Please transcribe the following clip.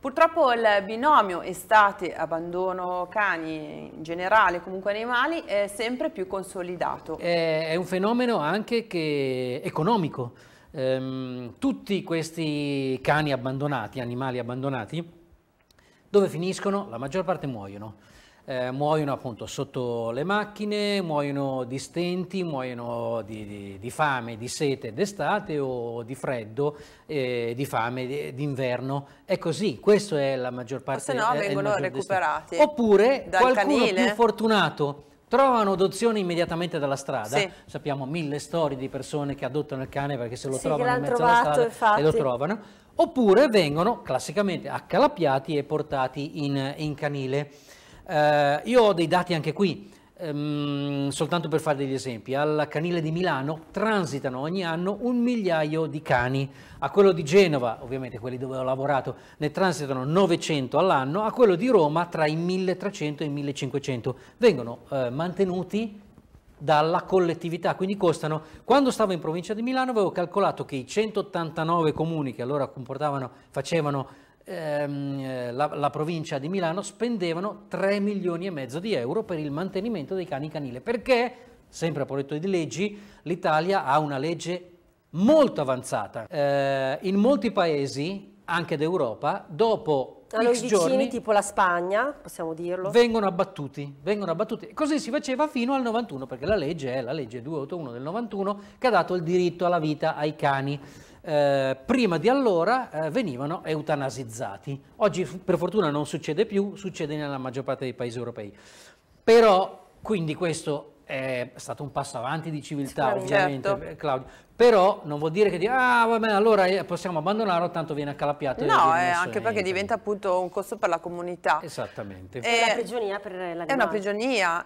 Purtroppo il binomio estate-abbandono cani, in generale comunque animali, è sempre più consolidato. È un fenomeno anche economico. Ehm, tutti questi cani abbandonati, animali abbandonati, dove finiscono? La maggior parte muoiono eh, muoiono appunto sotto le macchine, muoiono di stenti, muoiono di, di, di fame, di sete d'estate o di freddo, eh, di fame d'inverno. È così, questa è la maggior parte. Se no vengono recuperati. Destino. Oppure qualcuno canile. più fortunato trovano adozione immediatamente dalla strada. Sì. Sappiamo mille storie di persone che adottano il cane perché se lo sì, trovano in mezzo trovato, alla strada infatti. e lo trovano. Oppure vengono classicamente accalappiati e portati in, in canile. Eh, io ho dei dati anche qui, ehm, soltanto per fare degli esempi. Al canile di Milano transitano ogni anno un migliaio di cani, a quello di Genova, ovviamente quelli dove ho lavorato, ne transitano 900 all'anno, a quello di Roma tra i 1300 e i 1500. Vengono eh, mantenuti dalla collettività, quindi costano, quando stavo in provincia di Milano avevo calcolato che i 189 comuni che allora comportavano, facevano ehm, eh, la, la, provincia di Milano spendevano 3 milioni e mezzo di euro per il mantenimento dei cani canile, perché, sempre a progetto di leggi, l'Italia ha una legge molto avanzata. Eh, in molti paesi, anche d'Europa, dopo allora, X i vicini, tipo la Spagna, possiamo dirlo. Vengono abbattuti, vengono abbattuti. Così si faceva fino al 91, perché la legge è la legge 281 del 91 che ha dato il diritto alla vita ai cani eh, prima di allora eh, venivano eutanasizzati. Oggi per fortuna non succede più, succede nella maggior parte dei paesi europei. Però, quindi questo è stato un passo avanti di civiltà, ovviamente, certo. eh, Claudio. Però non vuol dire che dire, ah, vabbè, allora eh, possiamo abbandonarlo, tanto viene accalappiato. No, eh, anche perché diventa appunto un costo per la comunità. Esattamente. Eh, è una prigionia per la È una prigionia.